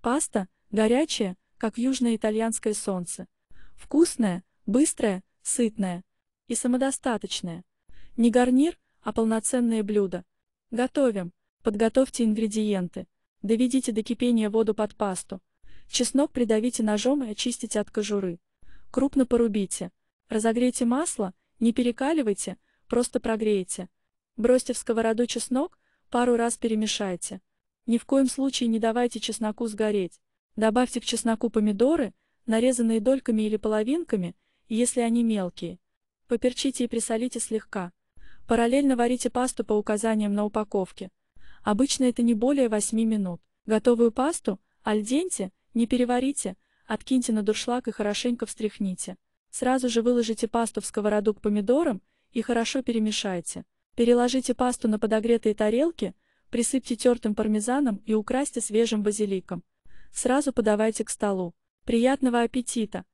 Паста, горячая, как южное итальянское солнце. Вкусная, быстрая, сытная и самодостаточная. Не гарнир, а полноценное блюдо. Готовим. Подготовьте ингредиенты. Доведите до кипения воду под пасту. Чеснок придавите ножом и очистите от кожуры. Крупно порубите. Разогрейте масло, не перекаливайте, просто прогрейте. Бросьте в сковороду чеснок, пару раз перемешайте. Ни в коем случае не давайте чесноку сгореть. Добавьте к чесноку помидоры, нарезанные дольками или половинками, если они мелкие. Поперчите и присолите слегка. Параллельно варите пасту по указаниям на упаковке. Обычно это не более 8 минут. Готовую пасту, альденте, не переварите, откиньте на дуршлаг и хорошенько встряхните. Сразу же выложите пасту в сковороду к помидорам и хорошо перемешайте. Переложите пасту на подогретые тарелки, Присыпьте тертым пармезаном и украсьте свежим базиликом. Сразу подавайте к столу. Приятного аппетита!